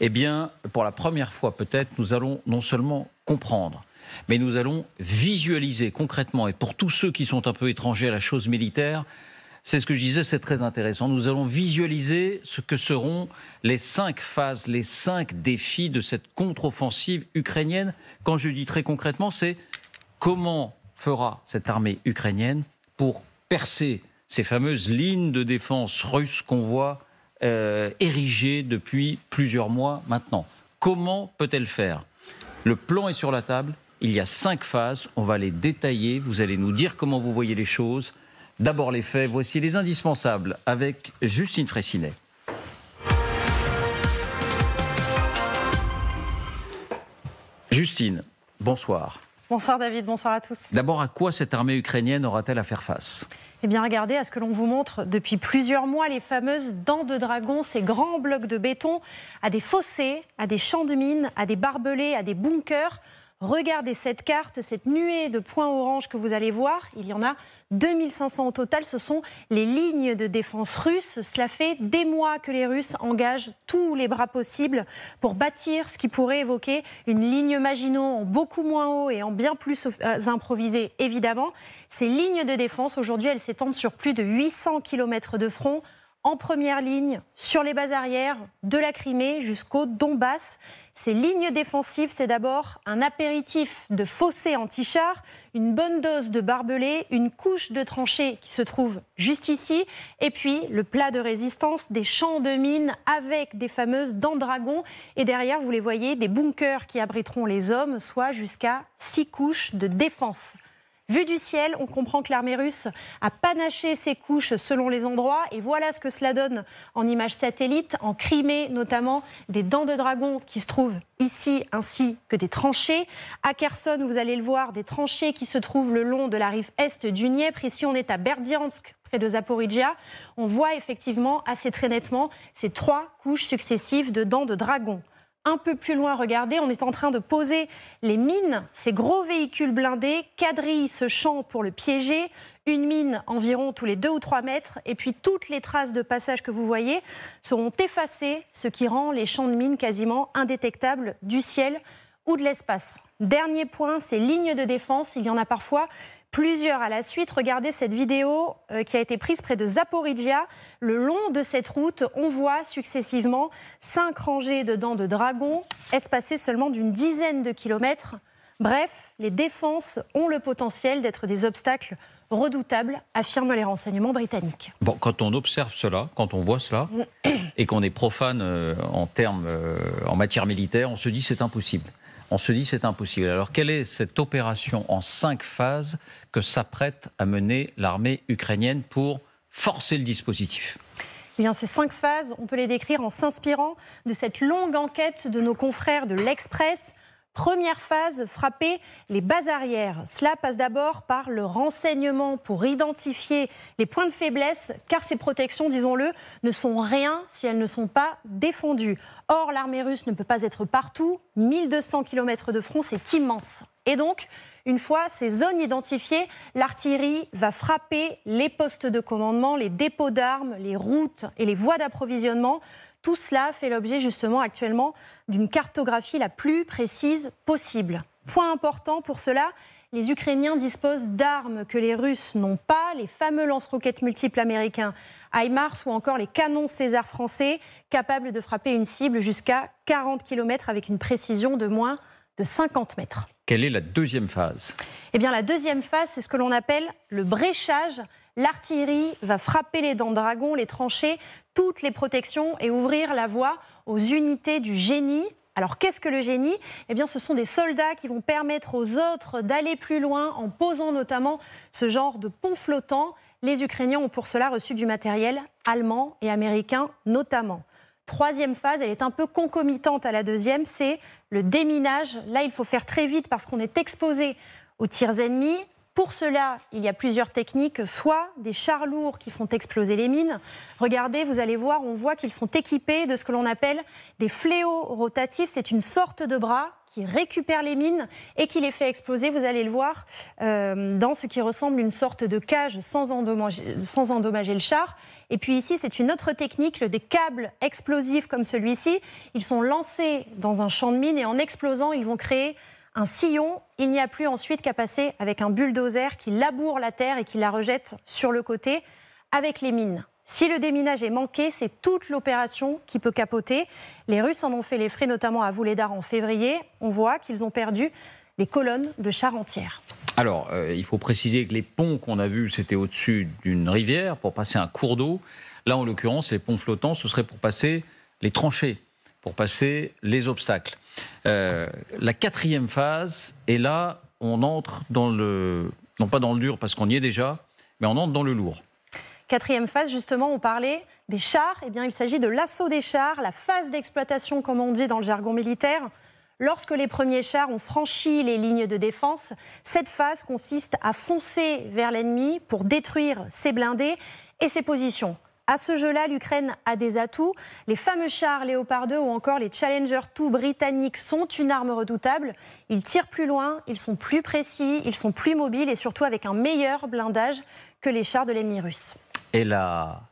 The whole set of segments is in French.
eh bien, pour la première fois peut-être, nous allons non seulement comprendre, mais nous allons visualiser concrètement, et pour tous ceux qui sont un peu étrangers à la chose militaire, c'est ce que je disais, c'est très intéressant. Nous allons visualiser ce que seront les cinq phases, les cinq défis de cette contre-offensive ukrainienne. Quand je dis très concrètement, c'est comment fera cette armée ukrainienne pour percer ces fameuses lignes de défense russes qu'on voit euh, érigée depuis plusieurs mois maintenant. Comment peut-elle faire Le plan est sur la table, il y a cinq phases, on va les détailler, vous allez nous dire comment vous voyez les choses. D'abord les faits, voici les indispensables avec Justine Fressinet. Justine, bonsoir. Bonsoir David, bonsoir à tous. D'abord, à quoi cette armée ukrainienne aura-t-elle à faire face eh bien, regardez à ce que l'on vous montre depuis plusieurs mois, les fameuses dents de dragon, ces grands blocs de béton, à des fossés, à des champs de mines, à des barbelés, à des bunkers Regardez cette carte, cette nuée de points orange que vous allez voir. Il y en a 2500 au total. Ce sont les lignes de défense russes. Cela fait des mois que les Russes engagent tous les bras possibles pour bâtir ce qui pourrait évoquer une ligne Maginot en beaucoup moins haut et en bien plus improvisée, évidemment. Ces lignes de défense, aujourd'hui, elles s'étendent sur plus de 800 km de front en première ligne, sur les bases arrières, de la Crimée jusqu'au Donbass. Ces lignes défensives, c'est d'abord un apéritif de fossé anti-char, une bonne dose de barbelés, une couche de tranchées qui se trouve juste ici, et puis le plat de résistance, des champs de mines avec des fameuses dents dragons, et derrière, vous les voyez, des bunkers qui abriteront les hommes, soit jusqu'à six couches de défense Vu du ciel, on comprend que l'armée russe a panaché ses couches selon les endroits. Et voilà ce que cela donne en images satellites, en Crimée notamment, des dents de dragon qui se trouvent ici ainsi que des tranchées. À Kherson, vous allez le voir, des tranchées qui se trouvent le long de la rive est du Dniepr. Ici, on est à Berdiansk, près de Zaporizhia, on voit effectivement assez très nettement ces trois couches successives de dents de dragon un peu plus loin, regardez, on est en train de poser les mines. Ces gros véhicules blindés quadrillent ce champ pour le piéger. Une mine environ tous les 2 ou 3 mètres. Et puis toutes les traces de passage que vous voyez seront effacées, ce qui rend les champs de mines quasiment indétectables du ciel ou de l'espace. Dernier point, ces lignes de défense. Il y en a parfois plusieurs à la suite. Regardez cette vidéo euh, qui a été prise près de Zaporizhia. Le long de cette route, on voit successivement cinq rangées de dents de dragons, espacées seulement d'une dizaine de kilomètres. Bref, les défenses ont le potentiel d'être des obstacles redoutables, affirment les renseignements britanniques. Bon, quand on observe cela, quand on voit cela, mm. et qu'on est profane euh, en termes, euh, en matière militaire, on se dit c'est impossible on se dit c'est impossible. Alors quelle est cette opération en cinq phases que s'apprête à mener l'armée ukrainienne pour forcer le dispositif eh bien, ces cinq phases, on peut les décrire en s'inspirant de cette longue enquête de nos confrères de l'Express Première phase, frapper les bases arrières. Cela passe d'abord par le renseignement pour identifier les points de faiblesse, car ces protections, disons-le, ne sont rien si elles ne sont pas défendues. Or, l'armée russe ne peut pas être partout. 1200 km de front, c'est immense. Et donc, une fois ces zones identifiées, l'artillerie va frapper les postes de commandement, les dépôts d'armes, les routes et les voies d'approvisionnement. Tout cela fait l'objet justement actuellement d'une cartographie la plus précise possible. Point important pour cela, les Ukrainiens disposent d'armes que les Russes n'ont pas, les fameux lance-roquettes multiples américains HIMARS ou encore les canons César français, capables de frapper une cible jusqu'à 40 km avec une précision de moins de 50 mètres. Quelle est la deuxième phase Eh bien, la deuxième phase, c'est ce que l'on appelle le bréchage. L'artillerie va frapper les dents de dragon, les tranchées, toutes les protections et ouvrir la voie aux unités du génie. Alors qu'est-ce que le génie Eh bien ce sont des soldats qui vont permettre aux autres d'aller plus loin en posant notamment ce genre de pont flottant. Les Ukrainiens ont pour cela reçu du matériel allemand et américain notamment troisième phase, elle est un peu concomitante à la deuxième, c'est le déminage. Là, il faut faire très vite parce qu'on est exposé aux tirs ennemis, pour cela, il y a plusieurs techniques, soit des chars lourds qui font exploser les mines. Regardez, vous allez voir, on voit qu'ils sont équipés de ce que l'on appelle des fléaux rotatifs. C'est une sorte de bras qui récupère les mines et qui les fait exploser. Vous allez le voir euh, dans ce qui ressemble à une sorte de cage sans endommager, sans endommager le char. Et puis ici, c'est une autre technique, des câbles explosifs comme celui-ci. Ils sont lancés dans un champ de mines et en explosant, ils vont créer un sillon. Il n'y a plus ensuite qu'à passer avec un bulldozer qui laboure la terre et qui la rejette sur le côté avec les mines. Si le déminage est manqué, c'est toute l'opération qui peut capoter. Les Russes en ont fait les frais, notamment à Vouledar en février. On voit qu'ils ont perdu les colonnes de chars entières. Alors, euh, il faut préciser que les ponts qu'on a vus, c'était au-dessus d'une rivière pour passer un cours d'eau. Là, en l'occurrence, les ponts flottants, ce serait pour passer les tranchées, pour passer les obstacles. Euh, la quatrième phase, et là, on entre dans le. Non pas dans le dur, parce qu'on y est déjà, mais on entre dans le lourd. Quatrième phase, justement, on parlait des chars. Eh bien, il s'agit de l'assaut des chars, la phase d'exploitation, comme on dit dans le jargon militaire. Lorsque les premiers chars ont franchi les lignes de défense, cette phase consiste à foncer vers l'ennemi pour détruire ses blindés et ses positions. À ce jeu-là, l'Ukraine a des atouts. Les fameux chars Léopard 2 ou encore les Challenger 2 britanniques sont une arme redoutable. Ils tirent plus loin, ils sont plus précis, ils sont plus mobiles et surtout avec un meilleur blindage que les chars de l'ennemi russe. Et la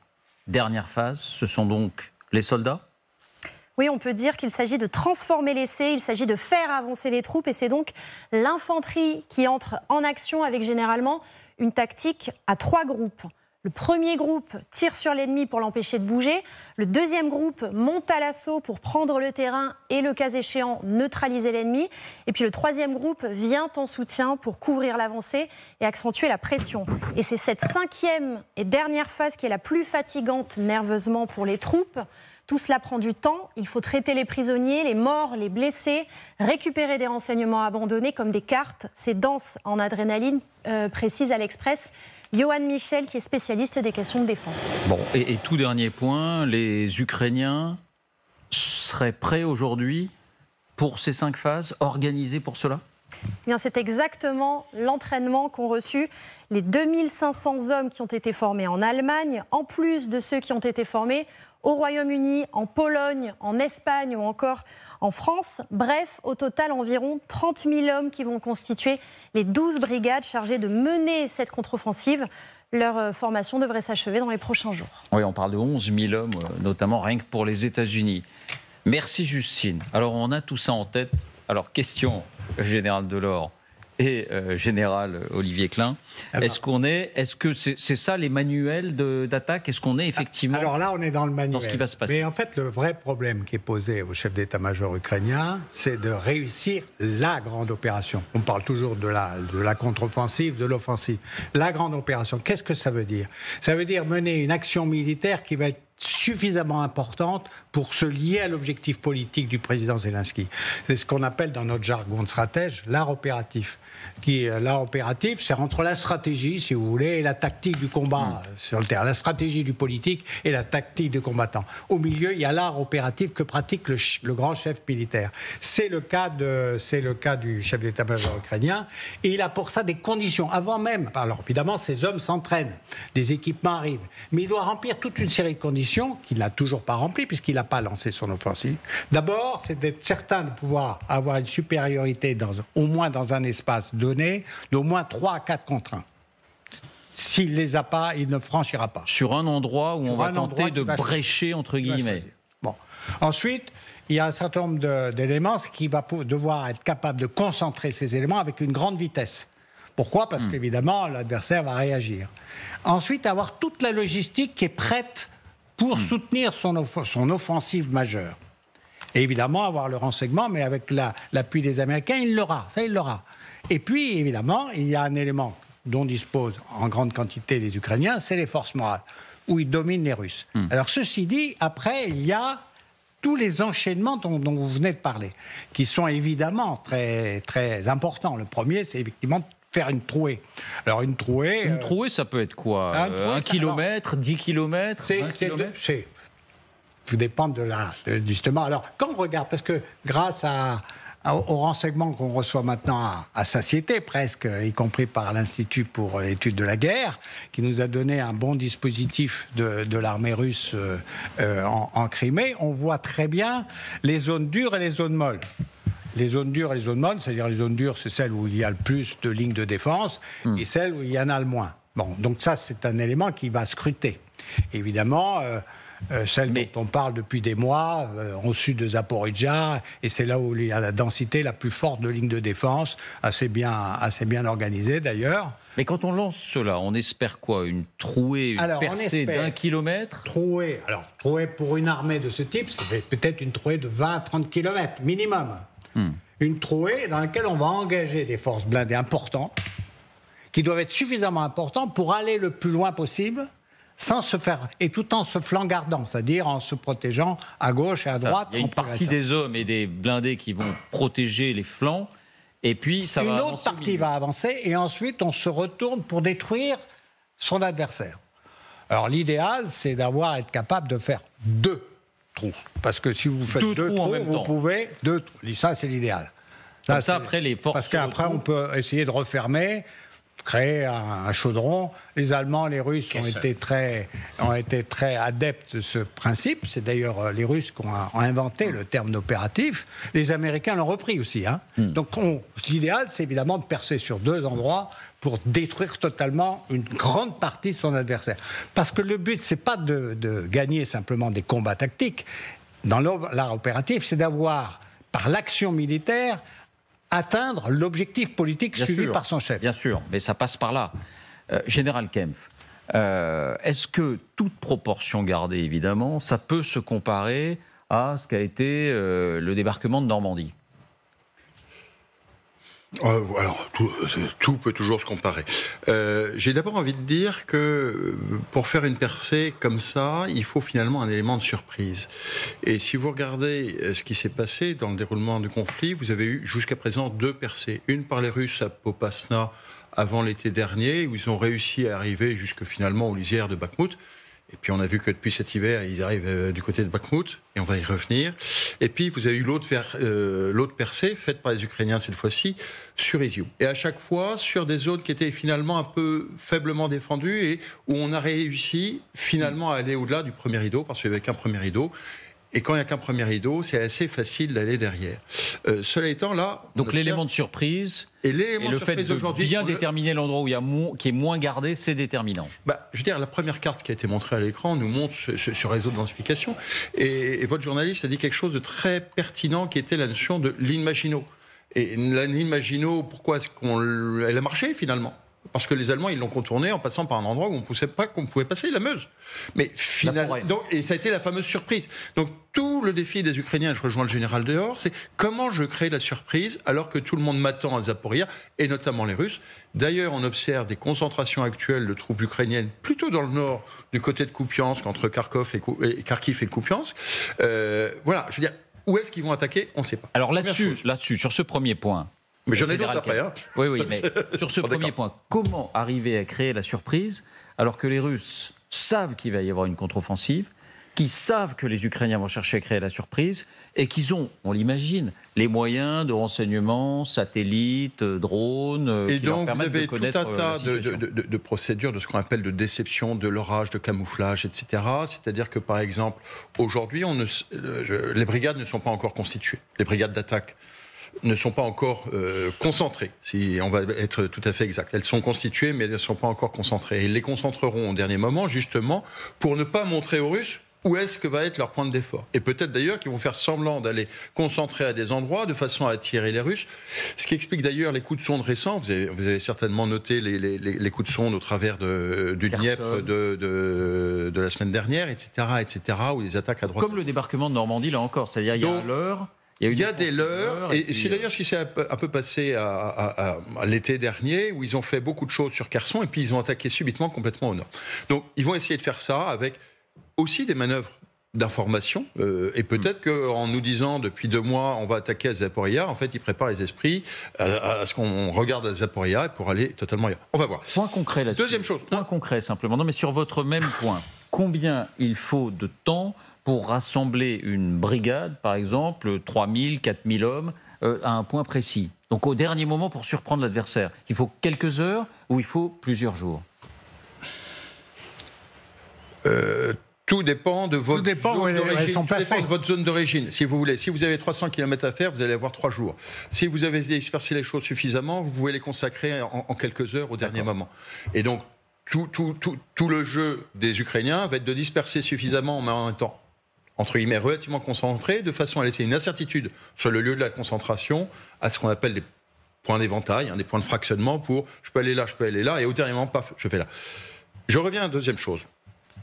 dernière phase, ce sont donc les soldats oui, on peut dire qu'il s'agit de transformer l'essai, il s'agit de faire avancer les troupes et c'est donc l'infanterie qui entre en action avec généralement une tactique à trois groupes. Le premier groupe tire sur l'ennemi pour l'empêcher de bouger. Le deuxième groupe monte à l'assaut pour prendre le terrain et, le cas échéant, neutraliser l'ennemi. Et puis le troisième groupe vient en soutien pour couvrir l'avancée et accentuer la pression. Et c'est cette cinquième et dernière phase qui est la plus fatigante nerveusement pour les troupes. Tout cela prend du temps. Il faut traiter les prisonniers, les morts, les blessés, récupérer des renseignements abandonnés comme des cartes. C'est dense en adrénaline, euh, précise à l'Express. Johan Michel, qui est spécialiste des questions de défense. Bon, et, tout dernier point, les Ukrainiens seraient prêts aujourd'hui pour ces cinq phases, organisés pour cela eh c'est exactement l'entraînement qu'ont reçu les 2500 hommes qui ont été formés en Allemagne, en plus de ceux qui ont été formés au Royaume-Uni, en Pologne, en Espagne ou encore en France. Bref, au total, environ 30 000 hommes qui vont constituer les 12 brigades chargées de mener cette contre-offensive. Leur euh, formation devrait s'achever dans les prochains jours. Oui, on parle de 11 000 hommes, euh, notamment rien que pour les États-Unis. Merci Justine. Alors on a tout ça en tête alors, question, Général Delors et euh, Général Olivier Klein. Est-ce qu'on est, est-ce que c'est ça les manuels d'attaque Est-ce qu'on est ah, effectivement Alors là, on est dans le manuel. ce qui va se passer. Mais en fait, le vrai problème qui est posé au chef d'état-major ukrainien, c'est de réussir la grande opération. On parle toujours de la, de la contre-offensive, de l'offensive. La grande opération, qu'est-ce que ça veut dire Ça veut dire mener une action militaire qui va être suffisamment importante pour se lier à l'objectif politique du président Zelensky. C'est ce qu'on appelle dans notre jargon de stratège l'art opératif. Qui, euh, l'art opératif, c'est entre la stratégie, si vous voulez, et la tactique du combat hmm. sur le terrain, la stratégie du politique et la tactique du combattant. Au milieu, il y a l'art opératif que pratique le, grand chef militaire. C'est le cas de, c'est le cas du chef d'état-major ukrainien, et il a pour ça des conditions avant même. Alors évidemment, ces hommes s'entraînent, des équipements arrivent, mais il doit remplir toute une série de conditions qu'il n'a toujours pas rempli puisqu'il n'a pas lancé son offensive. D'abord, c'est d'être certain de pouvoir avoir une supériorité, dans, au moins dans un espace donné, d'au moins 3 à 4 contre 1. S'il les a pas, il ne franchira pas. Sur un endroit où on va tenter de brécher, entre guillemets. Bon. Ensuite, il y a un certain nombre d'éléments, qui va devoir être capable de concentrer ces éléments avec une grande vitesse. Pourquoi Parce hmm. qu'évidemment, l'adversaire va réagir. Ensuite, avoir toute la logistique qui est prête pour hmm. soutenir son, son offensive majeure. Et évidemment, avoir le renseignement, mais avec l'appui des Américains, il l'aura, ça il l'aura. Et puis, évidemment, il y a un élément dont disposent en grande quantité les Ukrainiens, c'est les forces morales, où ils dominent les Russes. Hmm. Alors, ceci dit, après, il y a tous les enchaînements dont, vous venez de parler, qui sont évidemment très, très importants. Le premier, c'est effectivement faire une trouée. Alors une trouée. Une euh, trouée, ça peut être quoi Un, euh, kilomètre, Dix 10 kilomètres C'est tout dépend de la justement. Alors quand on regarde, parce que grâce à, aux renseignements qu'on reçoit maintenant à, satiété presque, y compris par l'Institut pour l'étude de la guerre, qui nous a donné un bon dispositif de, l'armée russe euh, en Crimée, on voit très bien les zones dures et les zones molles les zones dures et les zones molles, c'est-à-dire les zones dures, c'est celles où il y a le plus de lignes de défense hmm. et celles où il y en a le moins. Bon, donc ça, c'est un élément qui va scruter. Évidemment, euh, euh celle dont on parle depuis des mois, euh, au sud de Zaporizhia, et c'est là où il y a la densité la plus forte de lignes de défense, assez bien, assez bien organisée d'ailleurs. Mais quand on lance cela, on espère quoi Une trouée, percée d'un kilomètre Trouée, alors trouée pour une armée de ce type, c'est peut-être une trouée de 20-30 kilomètres minimum. Hmm. Une trouée dans laquelle on va engager des forces blindées importantes, qui doivent être suffisamment importantes pour aller le plus loin possible, sans se faire et tout en se flangardant, c'est-à-dire en se protégeant à gauche et à droite. il une partie des hommes et des blindés qui vont protéger les flancs, et puis ça une Une autre partie va avancer, et ensuite on se retourne pour détruire son adversaire. Alors l'idéal, c'est d'avoir être capable de faire deux parce que si vous faites deux, trous, vous pouvez deux trous. Ça, c'est l'idéal. ça, après, les Parce qu'après, on peut essayer de refermer créer un, chaudron. Les Allemands, les Russes ont été, très, ont été très adeptes de ce principe. C'est d'ailleurs euh, les Russes qui ont, inventé le terme d'opératif. Les Américains l'ont repris aussi. Hein. Hmm. Donc l'idéal, c'est évidemment de percer sur deux endroits pour détruire totalement une grande partie de son adversaire. Parce que le but, ce n'est pas de gagner simplement des combats tactiques. Dans l'art opératif, c'est d'avoir, par l'action militaire, atteindre l'objectif politique suivi par son chef. Bien sûr, mais ça passe par là. Euh, Général Kempf, euh, est-ce que, toute proportion gardée évidemment, ça peut se comparer à ce qu'a été euh, le débarquement de Normandie Oh, alors, tout, peut toujours se comparer. Euh, j'ai d'abord envie de dire que euh, pour faire une percée comme ça, il faut finalement un élément de surprise. Et si vous regardez euh, ce qui s'est passé dans le déroulement du conflit, vous avez eu jusqu'à présent deux percées. Une par les Russes à Popasna avant l'été dernier, où ils ont réussi à arriver jusque finalement aux lisières de Bakhmut. Et puis on a vu que depuis cet hiver, ils arrivent euh, du côté de Bakhmut, et on va y revenir. Et puis vous avez eu l'autre euh, l'autre percée, faite par les Ukrainiens cette fois-ci, sur Izium. Et à chaque fois, sur des zones qui étaient finalement un peu faiblement défendues, et où on a réussi finalement à aller au-delà du premier rideau, parce qu'il n'y avait qu'un premier rideau. Et quand il n'y a qu'un premier rideau, c'est assez facile d'aller derrière. Euh, cela étant, là. Donc l'élément de surprise. Et, le fait de bien déterminer l'endroit où il y a qui est moins gardé, c'est déterminant. Bah, je veux dire, la première carte qui a été montrée à l'écran nous montre ce, réseau de densification. Et, votre journaliste a dit quelque chose de très pertinent qui était la notion de l'imagino. Et l'imagino, pourquoi est-ce qu'on. a marché finalement parce que les Allemands, ils l'ont contourné en passant par un endroit où on ne pas, qu'on pouvait passer, la Meuse. Mais finalement, et ça a été la fameuse surprise. Donc tout le défi des Ukrainiens, je rejoins le général dehors, c'est comment je crée la surprise alors que tout le monde m'attend à Zaporia, et notamment les Russes. D'ailleurs, on observe des concentrations actuelles de troupes ukrainiennes plutôt dans le nord, du côté de Kupiansk, entre Kharkov et, Kharkiv et Kupiansk. Euh, voilà, je veux dire, où est-ce qu'ils vont attaquer On ne sait pas. Alors là là-dessus, sur ce premier point, mais j'en ai d'autres après. Hein. Oui, oui, mais sur ce premier point, comment arriver à créer la surprise alors que les Russes savent qu'il va y avoir une contre-offensive, qui savent que les Ukrainiens vont chercher à créer la surprise et qu'ils ont, on l'imagine, les moyens de renseignement, satellites, euh, drones. Euh, et donc, vous avez euh, de tout un tas de, de, procédures de ce qu'on appelle de déception, de l'orage, de camouflage, etc. C'est-à-dire que, par exemple, aujourd'hui, les brigades ne sont pas encore constituées, les brigades d'attaque ne sont pas encore euh, concentrées, si on va être tout à fait exact. Elles sont constituées, mais elles ne sont pas encore concentrées. Et ils les concentreront au dernier moment, justement, pour ne pas montrer aux Russes où est-ce que va être leur point d'effort Et peut-être d'ailleurs qu'ils vont faire semblant d'aller concentrer à des endroits de façon à attirer les Russes, ce qui explique d'ailleurs les coups de sonde récents. Vous avez, certainement noté les, coups de sonde au travers du Dniepr de, la semaine dernière, etc., etc., ou les attaques à droite. Comme le débarquement de Normandie, là encore, c'est-à-dire il y a l'heure il y a, des leurs, et, c'est euh, d'ailleurs ce qui s'est un peu passé à, l'été dernier, où ils ont fait beaucoup de choses sur Carson, et puis ils ont attaqué subitement complètement au nord. Donc ils vont essayer de faire ça avec aussi des manœuvres d'information, euh, et peut-être hmm. qu'en nous disant depuis deux mois on va attaquer à Zaporia, en fait ils préparent les esprits à, ce qu'on regarde à Zaporia pour aller totalement ailleurs. On va voir. Point concret là-dessus. Deuxième chose. Point concret simplement. Non mais sur votre même point, combien il faut de temps pour rassembler une brigade, par exemple, 3000, 4000 hommes, euh, à un point précis. Donc au dernier moment, pour surprendre l'adversaire, il faut quelques heures ou il faut plusieurs jours euh, tout dépend de votre dépend, zone d'origine. votre zone d'origine, si vous voulez. Si vous avez 300 km à faire, vous allez avoir trois jours. Si vous avez dispersé les choses suffisamment, vous pouvez les consacrer en, quelques heures au dernier moment. Et donc, tout, tout, tout, tout, le jeu des Ukrainiens va être de disperser suffisamment en même temps entre guillemets, relativement concentrés, de façon à laisser une incertitude sur le lieu de la concentration à ce qu'on appelle des points d'éventail, hein, des points de fractionnement pour je peux aller là, je peux aller là, et moment, paf, je fais là. Je reviens à la deuxième chose.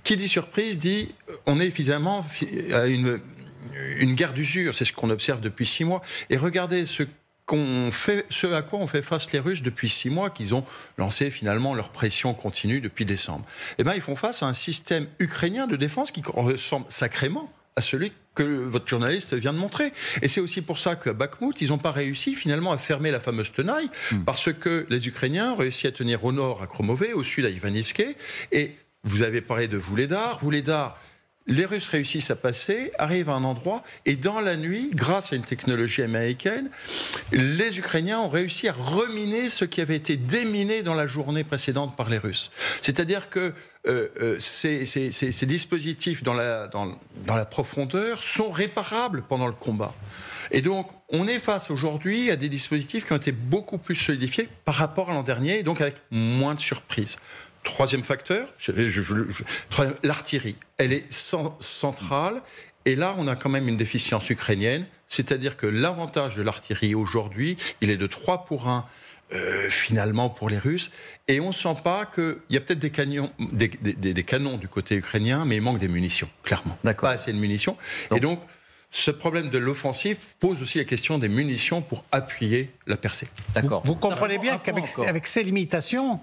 Qui dit surprise dit euh, on est finalement à une, une guerre d'usure, c'est ce qu'on observe depuis six mois. Et regardez ce qu'on fait, ce à quoi on fait face les Russes depuis six mois, qu'ils ont lancé finalement leur pression continue depuis décembre. Eh bien, ils font face à un système ukrainien de défense qui ressemble sacrément à celui que votre journaliste vient de montrer. Et c'est aussi pour ça que Bakhmut, ils n'ont pas réussi finalement à fermer la fameuse tenaille, hmm. parce que les Ukrainiens ont réussi à tenir au nord à Kromové, au sud à Ivanivské, et vous avez parlé de Vouledar. Vouledar, les Russes réussissent à passer, arrivent à un endroit, et dans la nuit, grâce à une technologie américaine, les Ukrainiens ont réussi à reminer ce qui avait été déminé dans la journée précédente par les Russes. C'est-à-dire que euh, euh, ces, dispositifs dans la, profondeur sont réparables pendant le combat. Et donc, on est face aujourd'hui à des dispositifs qui ont été beaucoup plus solidifiés par rapport à l'an dernier, et donc avec moins de surprises. Troisième facteur, l'artillerie. Elle est centrale. Et là, on a quand même une déficience ukrainienne. C'est-à-dire que l'avantage de l'artillerie aujourd'hui, il est de 3 pour 1 euh, finalement pour les Russes. Et on ne sent pas qu'il y a peut-être des, des, canons du côté ukrainien, mais il manque des munitions, clairement. Pas assez de munitions. Et donc, ce problème de l'offensive pose aussi la question des munitions pour appuyer la percée. D'accord. Vous, comprenez bien qu'avec ces limitations,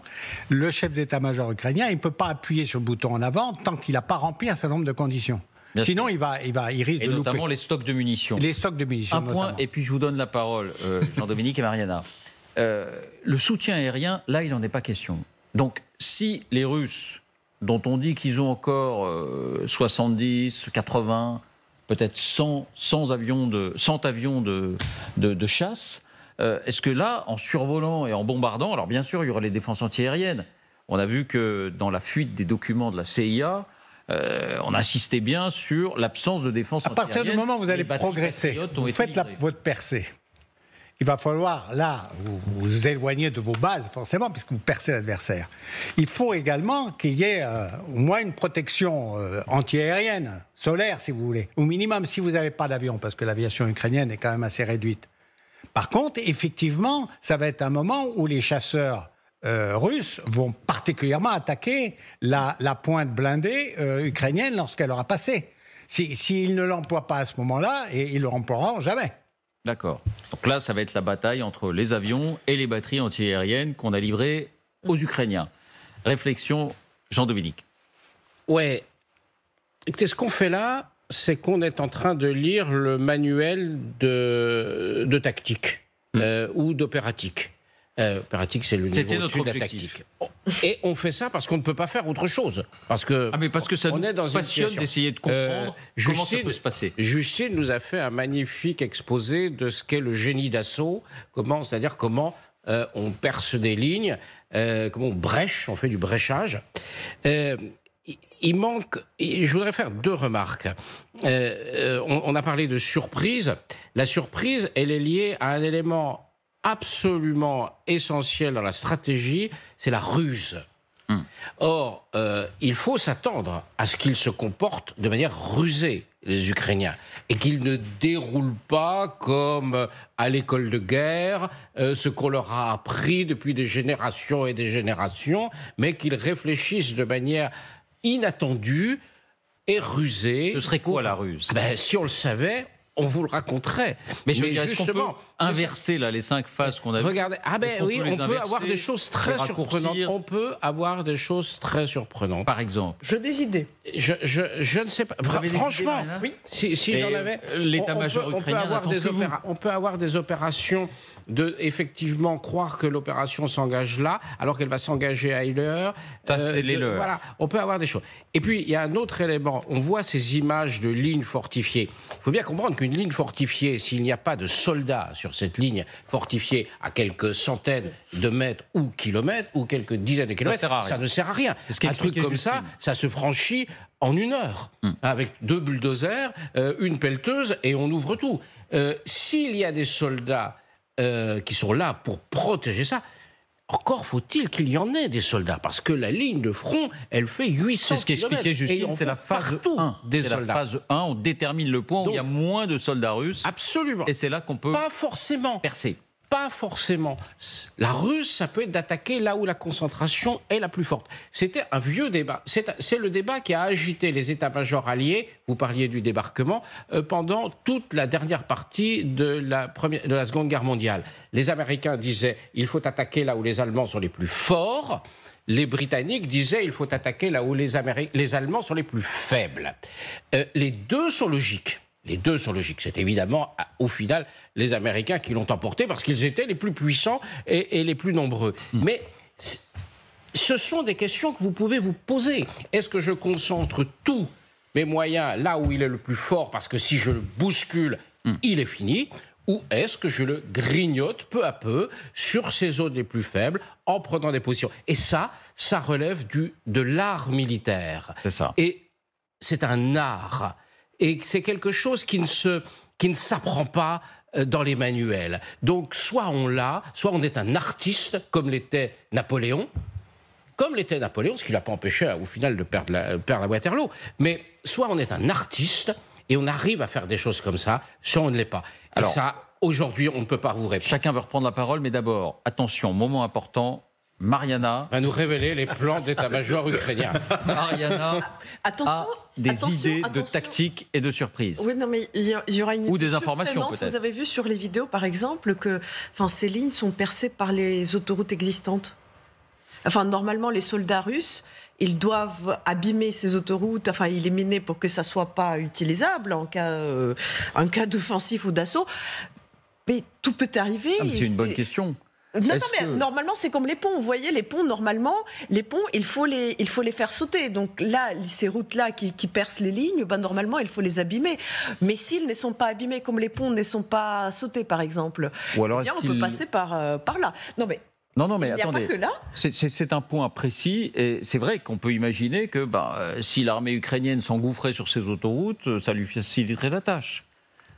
le chef d'état-major ukrainien, il ne peut pas appuyer sur le bouton en avant tant qu'il n'a pas rempli un certain nombre de conditions. Sinon, il, va, il, va, il risque de notamment les stocks de munitions. Les stocks de munitions. Un point, et puis je vous donne la parole, euh, Jean-Dominique et Mariana. Euh, le soutien aérien, là, il n'en est pas question. Donc, si les Russes, dont on dit qu'ils ont encore 70, euh, 80, peut-être 100, avions de, chasse, euh, est-ce que là, en survolant et en bombardant, alors bien sûr, il y aura les défenses antiaériennes. On a vu que dans la fuite des documents de la CIA, on insistait bien sur l'absence de défense. À partir du moment où vous allez progresser, vous faites votre percée il va falloir, là, vous éloigner de vos bases, forcément, puisque vous percez l'adversaire. Il faut également qu'il y ait euh, au moins une protection euh, antiaérienne, solaire, si vous voulez, au minimum, si vous n'avez pas d'avion, parce que l'aviation ukrainienne est quand même assez réduite. Par contre, effectivement, ça va être un moment où les chasseurs euh, russes vont particulièrement attaquer la, pointe blindée ukrainienne lorsqu'elle aura passé. S'ils si, ne l'emploient pas à ce moment-là, et ils ne le jamais. D'accord. Donc là, ça va être la bataille entre les avions et les batteries antiaériennes qu'on a livrées aux Ukrainiens. Réflexion, Jean-Dominique. Ouais. Écoutez, ce qu'on fait là, c'est qu'on est en train de lire le manuel de, tactique hmm. euh, ou d'opératique. Euh, opératique, c'est le niveau de la tactique. Et on fait ça parce qu'on ne peut pas faire autre chose. Parce que, ah, ça on est dans passionne d'essayer de comprendre euh, comment ça peut se passer. Justine nous a fait un magnifique exposé de ce qu'est le génie d'assaut, comment, c'est-à-dire comment euh, on perce des lignes, euh, comment on brèche, on fait du bréchage. il manque, je voudrais faire deux remarques. on a parlé de surprise. La surprise, elle est liée à un élément absolument essentiel dans la stratégie, c'est la ruse. Hmm. Or, euh, il faut s'attendre à ce qu'ils se comportent de manière rusée, les Ukrainiens, et qu'ils ne déroulent pas comme euh, à l'école de guerre euh, ce qu'on leur a appris depuis des générations et des générations, mais qu'ils réfléchissent de manière inattendue et rusée. Ce serait quoi la ruse ah ben, Si on le savait, on vous le raconterait. Mais je vais dire, justement, inverser là les cinq phases qu'on a. Regardez, ah ben oui, on peut avoir des choses très surprenantes. On peut avoir des choses très surprenantes. Par exemple. Je des idées. Je, ne sais pas. Franchement, Si, si j'en avais. L'état-major ukrainien. On peut avoir des opérations de effectivement croire que l'opération s'engage là, alors qu'elle va s'engager à Ça, euh, les Voilà, on peut avoir des choses. Et puis, il y a un autre élément. On voit ces images de lignes fortifiées. Il faut bien comprendre qu'une ligne fortifiée, s'il n'y a pas de soldats sur cette ligne fortifiée à quelques centaines de mètres ou kilomètres, ou quelques dizaines de kilomètres, ça, ne sert à rien. un truc comme ça, ça se franchit en une heure, hmm. avec deux bulldozers, euh, une pelleteuse, et on ouvre tout. Euh, s'il y a des soldats euh, qui sont là pour protéger ça. Encore faut-il qu'il y en ait des soldats, parce que la ligne de front, elle fait 800 C'est ce qu'expliquait Justine, c'est la phase 1. Des soldats. la 1, on détermine le point où il y a moins de soldats russes. Absolument. Et c'est là qu'on peut Pas forcément. percer pas forcément. La Russe, ça peut être d'attaquer là où la concentration est la plus forte. C'était un vieux débat. C'est le débat qui a agité les états-majors alliés, vous parliez du débarquement, euh, pendant toute la dernière partie de la, première, de la Seconde Guerre mondiale. Les Américains disaient il faut attaquer là où les Allemands sont les plus forts les Britanniques disaient il faut attaquer là où les, les Allemands sont les plus faibles. Euh, les deux sont logiques. Les deux sont logiques. C'est évidemment, au final, les Américains qui l'ont emporté parce qu'ils étaient les plus puissants et, les plus nombreux. Hmm. Mais ce sont des questions que vous pouvez vous poser. Est-ce que je concentre tous mes moyens là où il est le plus fort parce que si je le bouscule, hmm. il est fini ou est-ce que je le grignote peu à peu sur ces zones les plus faibles en prenant des positions Et ça, ça relève du, de l'art militaire. C'est ça. Et c'est un art et c'est quelque chose qui ne se qui ne s'apprend pas euh, dans les manuels. Donc soit on l'a, soit on est un artiste comme l'était Napoléon, comme l'était Napoléon, ce qui l'a pas empêché au final de perdre la, euh, perdre la Waterloo. Mais soit on est un artiste et on arrive à faire des choses comme ça, soit on ne l'est pas. Alors ça, aujourd'hui, on ne peut pas vous répondre. Chacun veut reprendre la parole, mais d'abord, attention, moment important, Mariana va nous révéler les plans d'état-major ukrainien. Mariana ah, attention, a des idées de tactique et de surprises. Oui, non, mais il y, aura une ou des informations peut-être. Vous avez vu sur les vidéos, par exemple, que enfin, ces lignes sont percées par les autoroutes existantes. Enfin, normalement, les soldats russes ils doivent abîmer ces autoroutes, enfin il est pour que ça soit pas utilisable en cas, euh, cas d'offensif ou d'assaut. Mais tout peut arriver. Ah, c'est une bonne question. Non, non, mais normalement, c'est comme les ponts. Vous voyez, les ponts, normalement, les ponts, il faut les, il faut les faire sauter. Donc là, ces routes-là qui, percent les lignes, ben, normalement, il faut les abîmer. Mais s'ils ne sont pas abîmés, comme les ponts ne sont pas sautés, par exemple, Ou alors eh bien, on peut passer par, euh, par là. Non, mais non, non, mais Il attendez. C'est un point précis. Et c'est vrai qu'on peut imaginer que ben, euh, si l'armée ukrainienne s'engouffrait sur ces autoroutes, euh, ça lui faciliterait la tâche.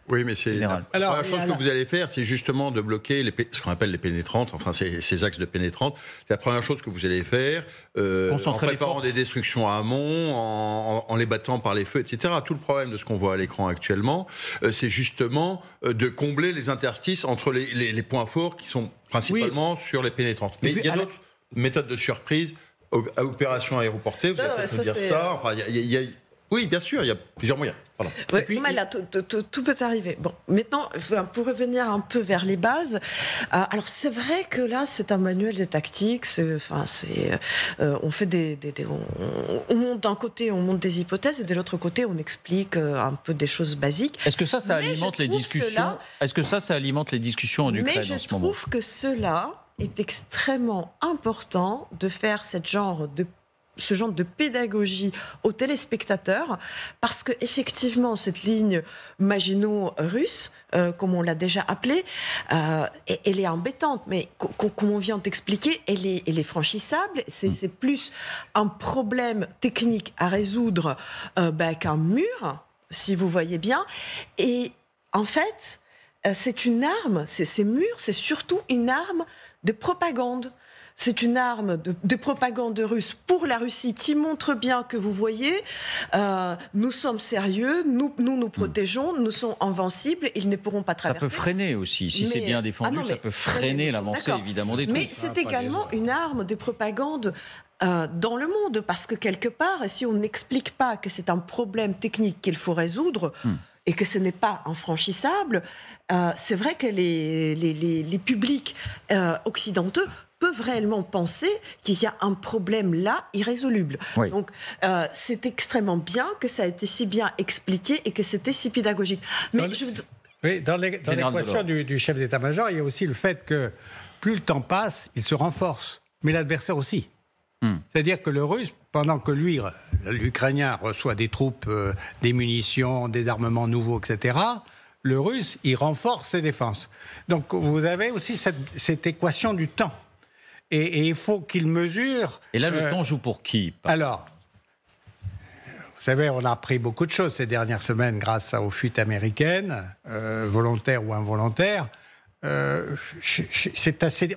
Oui, mais c'est la première chose que vous allez faire, c'est justement de bloquer les, ce qu'on appelle les pénétrantes, enfin ces, ces axes de pénétrantes. C'est la première chose que vous allez faire euh, en préparant des destructions à amont, en, les battant par les feux, etc. Tout le problème de ce qu'on voit à l'écran actuellement, euh, c'est justement euh, de combler les interstices entre les, points forts qui sont principalement sur les pénétrantes. Mais il y a d'autres méthodes de surprise. Opération aéroportée, vous allez ah, peut-être dire ça. Enfin, il y a oui, bien sûr, il y a plusieurs moyens. tout, peut arriver. Bon, maintenant, pour revenir un peu vers les bases, euh, alors c'est vrai que là, c'est un manuel de tactique. Enfin, c'est euh, on fait des, on, monte d'un côté, on monte des hypothèses, et de l'autre côté, on explique euh, un peu des choses basiques. Est-ce que ça, ça alimente les discussions Est-ce que ça, ça alimente les discussions en Ukraine Mais je trouve que cela est extrêmement important de faire cette genre de ce genre de pédagogie aux téléspectateurs parce que effectivement cette ligne Maginot russe, euh, comme on l'a déjà appelée, euh, elle est embêtante, mais comme on vient d'expliquer, elle est, franchissable. Mm. C'est plus un problème technique à résoudre euh, ben, qu'un mur, si vous voyez bien. Et en fait, c'est une arme, ces murs, c'est surtout une arme de propagande c'est une arme de, propagande russe pour la Russie qui montre bien que vous voyez, euh, nous sommes sérieux, nous nous, hmm. protégeons, nous sommes invincibles, ils ne pourront pas traverser. Ça peut freiner aussi, si c'est bien défendu, ah ça peut freiner l'avancée évidemment des troupes. Mais c'est également une arme de propagande euh, dans le monde, parce que quelque part, si on n'explique pas que c'est un problème technique qu'il faut résoudre, hmm. et que ce n'est pas infranchissable, euh, c'est vrai que les, publics occidentaux peuvent réellement penser qu'il y a un problème là irrésoluble. Donc euh, c'est extrêmement bien que ça a été si bien expliqué et que c'était si pédagogique. Mais dans l'équation du, chef d'état-major, il y a aussi le fait que plus le temps passe, il se renforce, mais l'adversaire aussi. Hmm. C'est-à-dire que le russe, pendant que lui, l'Ukrainien reçoit des troupes, euh, des munitions, des armements nouveaux, etc., le russe, il renforce ses défenses. Donc vous avez aussi cette équation du temps. Et, il faut qu'il mesure. Et là, le euh, temps joue pour qui Alors, vous savez, on a appris beaucoup de choses ces dernières semaines grâce aux fuites américaines, euh, volontaires ou involontaires. Euh,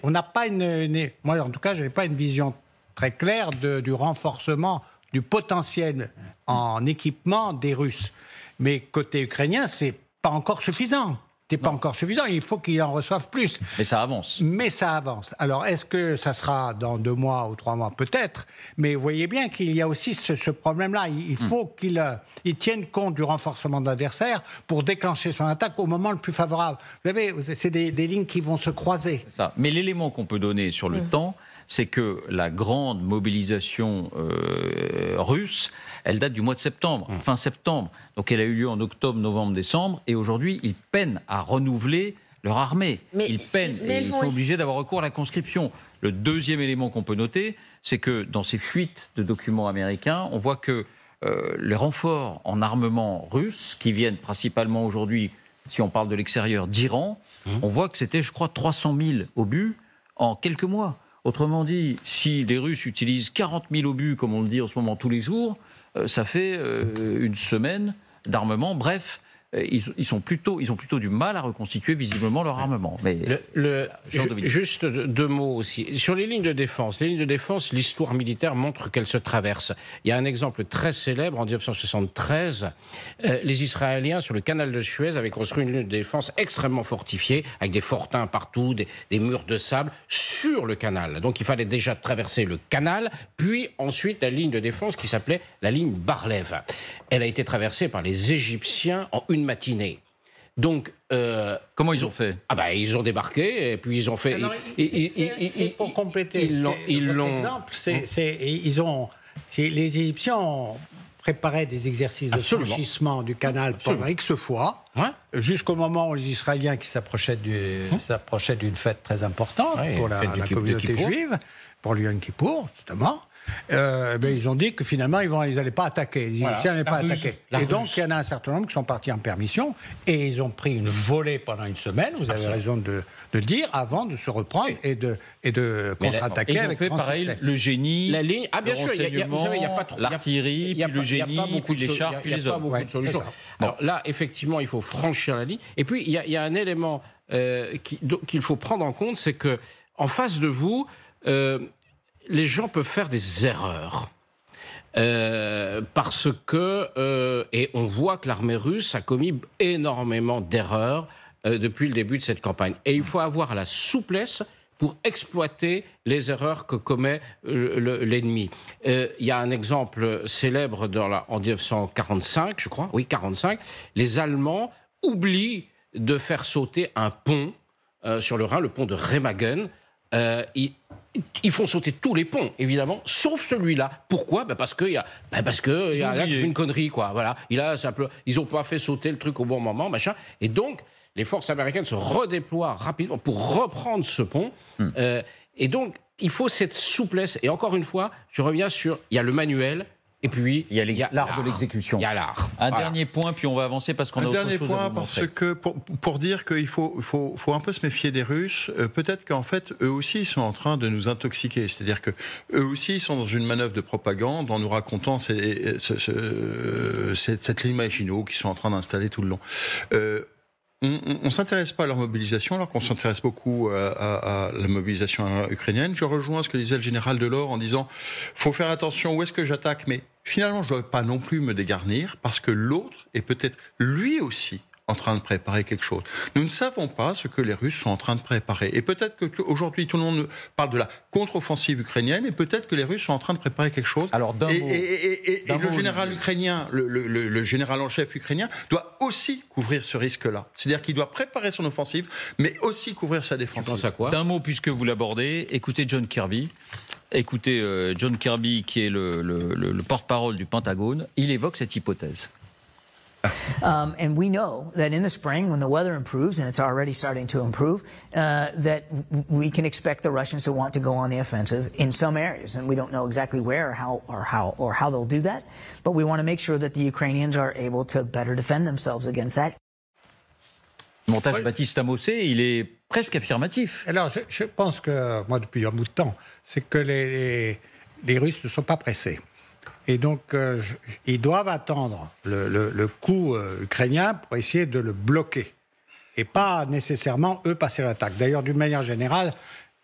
on n'a pas une, Moi, en tout cas, je n'ai pas une vision très claire du renforcement du potentiel en équipement des Russes. Mais côté ukrainien, ce n'est pas encore suffisant n'est pas encore suffisant. Il faut qu'il en reçoive plus. Mais ça avance. Mais ça avance. Alors, est-ce que ça sera dans deux mois ou trois mois Peut-être. Mais vous voyez bien qu'il y a aussi ce, problème-là. Il, hmm. faut qu'il euh, tienne tiennent compte du renforcement de l'adversaire pour déclencher son attaque au moment le plus favorable. Vous savez, c'est des, lignes qui vont se croiser. Ça. Mais l'élément qu'on peut donner sur le hmm. temps, c'est que la grande mobilisation euh, russe, elle date du mois de septembre, mmh. fin septembre. Donc elle a eu lieu en octobre, novembre, décembre, et aujourd'hui, ils peinent à renouveler leur armée. ils peinent et ils sont obligés d'avoir recours à la conscription. Le deuxième élément qu'on peut noter, c'est que dans ces fuites de documents américains, on voit que euh, les renforts en armement russe, qui viennent principalement aujourd'hui, si on parle de l'extérieur, d'Iran, mmh. on voit que c'était, je crois, 300 000 obus en quelques mois. Autrement dit, si les Russes utilisent 40 000 obus, comme on le dit en ce moment tous les jours, euh, ça fait euh, une semaine d'armement. Bref, euh, ils, sont plutôt, ils ont plutôt du mal à reconstituer visiblement leur armement. le, juste deux mots aussi. Sur les lignes de défense, les lignes de défense, l'histoire militaire montre qu'elles se traversent. Il y a un exemple très célèbre en 1973. Euh, les Israéliens, sur le canal de Suez, avaient construit une ligne de défense extrêmement fortifiée, avec des fortins partout, des, murs de sable, sur le canal. Donc il fallait déjà traverser le canal, puis ensuite la ligne de défense qui s'appelait la ligne Barlev. Elle a été traversée par les Égyptiens en une matinée. Donc, euh, comment ils ont fait Ah bah, ils ont débarqué et puis ils ont fait. pour compléter, ils Exemple, c'est ils ont. Les Égyptiens ont préparé des exercices de franchissement du canal pendant X fois, jusqu'au moment où les Israéliens qui s'approchaient hein. d'une fête très importante pour la, communauté juive, pour le Yom Kippour, justement, ils ont dit que finalement, ils n'allaient pas attaquer. Ils n'allaient pas attaquer. et donc, il y en a un certain nombre qui sont partis en permission et ils ont pris une volée pendant une semaine, vous avez raison de, de, dire, avant de se reprendre et de, et de contre-attaquer avec fait pareil, le génie, la ligne, ah, bien sûr, il a le trop l'artillerie, puis le génie, puis les chars, puis les hommes. Alors là, effectivement, il faut franchir la ligne. Et puis, il y, a un élément qu'il faut prendre en compte, c'est que en face de vous, les gens peuvent faire des erreurs. Euh, parce que, euh, et on voit que l'armée russe a commis énormément d'erreurs euh, depuis le début de cette campagne. Et il faut avoir la souplesse pour exploiter les erreurs que commet l'ennemi. il y a un exemple célèbre dans la, en 1945, je crois, oui, 45, les Allemands oublient de faire sauter un pont sur le Rhin, le pont de Remagen, euh, ils, font sauter tous les ponts, évidemment, sauf celui-là. Pourquoi bah, Parce qu'il y a, ben parce que y a une connerie, quoi. Voilà. Il a ils ont pas fait sauter le truc au bon moment, machin. Et donc, les forces américaines se redéploient rapidement pour reprendre ce pont. Hmm. Euh, et donc, il faut cette souplesse. Et encore une fois, je reviens sur, il y a le manuel, et puis, il y a l'art de l'exécution. Il y a l'art. Un dernier point, puis on va avancer parce qu'on a autre chose. Un dernier point, parce que pour, dire qu'il faut, faut, faut, un peu se méfier des Russes, euh, peut-être qu'en fait, eux aussi, ils sont en train de nous intoxiquer. C'est-à-dire que eux aussi, ils sont dans une manœuvre de propagande en nous racontant euh, euh, cette ligne Maginot qu'ils sont en train d'installer tout le long on ne s'intéresse pas à leur mobilisation alors qu'on s'intéresse beaucoup à, la mobilisation ukrainienne. Je rejoins ce que disait le général Delors en disant faut faire attention où est-ce que j'attaque, mais finalement je ne dois pas non plus me dégarnir parce que l'autre est peut-être lui aussi en train de préparer quelque chose. Nous ne savons pas ce que les Russes sont en train de préparer. Et peut-être qu'aujourd'hui, tout le monde parle de la contre-offensive ukrainienne, et peut-être que les Russes sont en train de préparer quelque chose. Alors, et, et, et, le général ukrainien, le, général en chef ukrainien, doit aussi couvrir ce risque-là. C'est-à-dire qu'il doit préparer son offensive, mais aussi couvrir sa défense. quoi D'un mot, puisque vous l'abordez, écoutez John Kirby. Écoutez, euh, John Kirby, qui est le porte-parole du Pentagone, il évoque cette hypothèse. Um, and we know that in the spring, when the weather improves, and it's already starting to improve, uh, that we can expect the Russians to want to go on the offensive in some areas. And we don't know exactly where or how or how or how they'll do that. But we want to make sure that the Ukrainians are able to better defend themselves against that. Montage Baptiste Amosé, il est presque affirmatif. Alors, je, je pense que, moi, depuis un bout de temps, c'est que les, les, les Russes ne sont pas pressés. Et donc, euh, ils doivent attendre le, coup euh, ukrainien pour essayer de le bloquer. Et pas nécessairement, eux, passer l'attaque. D'ailleurs, d'une manière générale,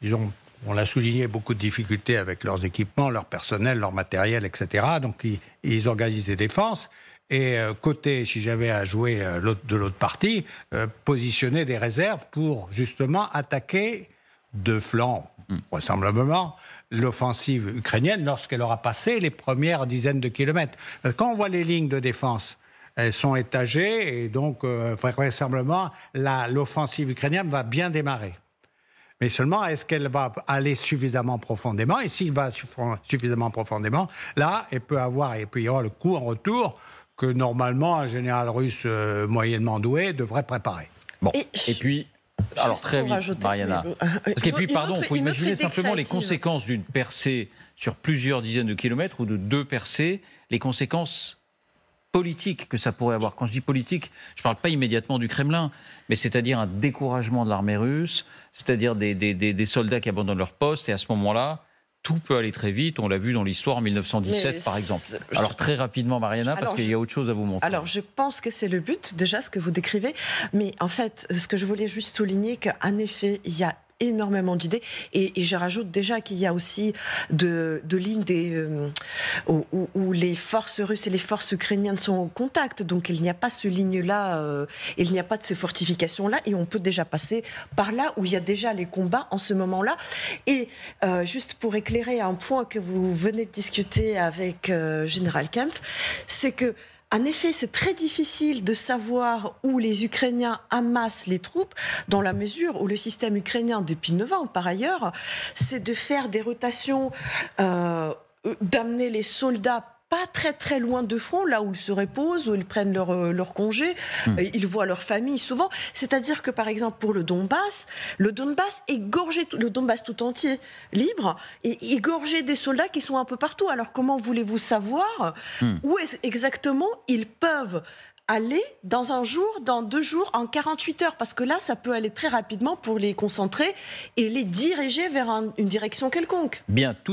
ils ont, on l'a souligné, beaucoup de difficultés avec leurs équipements, leur personnel, leur matériel, etc. Donc, ils, organisent des défenses. Et euh, côté, si j'avais à jouer de l'autre partie, positionner des réserves pour justement attaquer de flanc, hmm. vraisemblablement, l'offensive ukrainienne lorsqu'elle aura passé les premières dizaines de kilomètres. Euh, quand on voit les lignes de défense, elles sont étagées et donc euh, vraisemblablement l'offensive ukrainienne va bien démarrer. Mais seulement, est-ce qu'elle va aller suffisamment profondément Et s'il va suffisamment profondément, là, elle peut avoir, et puis il y aura le coup en retour que normalement un général russe euh, moyennement doué devrait préparer. Bon. Et, puis, alors très vite, Mariana. Parce que puis, pardon, il faut imaginer simplement les conséquences d'une percée sur plusieurs dizaines de kilomètres ou de deux percées, les conséquences politiques que ça pourrait avoir. Quand je dis politique, je ne parle pas immédiatement du Kremlin, mais c'est-à-dire un découragement de l'armée russe, c'est-à-dire des soldats qui abandonnent leur poste et à ce moment-là, tout peut aller très vite. On l'a vu dans l'histoire en 1917, par exemple. Alors très rapidement, Mariana, parce qu'il y a autre chose à vous montrer. Alors je pense que c'est le but, déjà, ce que vous décrivez. Mais en fait, ce que je voulais juste souligner, qu'en effet, il y a énormément d'idées. Et, je rajoute déjà qu'il y a aussi de, lignes des, euh, où, les forces russes et les forces ukrainiennes sont en contact. Donc il n'y a pas ce ligne-là, euh, il n'y a pas de ces fortifications-là. Et on peut déjà passer par là où il y a déjà les combats en ce moment-là. Et euh, juste pour éclairer un point que vous venez de discuter avec Général Kempf, c'est que en effet, c'est très difficile de savoir où les Ukrainiens amassent les troupes, dans la mesure où le système ukrainien, depuis 9 par ailleurs, c'est de faire des rotations. Euh, d'amener les soldats très très loin de front, là où ils se reposent, où ils prennent leur, euh, leur congé, hmm. ils voient leur famille souvent. C'est-à-dire que par exemple pour le Donbass, le Donbass est gorgé, le Donbass tout entier, libre, et gorgé des soldats qui sont un peu partout. Alors comment voulez-vous savoir hmm. où exactement ils peuvent aller dans un jour, dans deux jours, en 48 heures, parce que là, ça peut aller très rapidement pour les concentrer et les diriger vers une direction quelconque. Bien, tout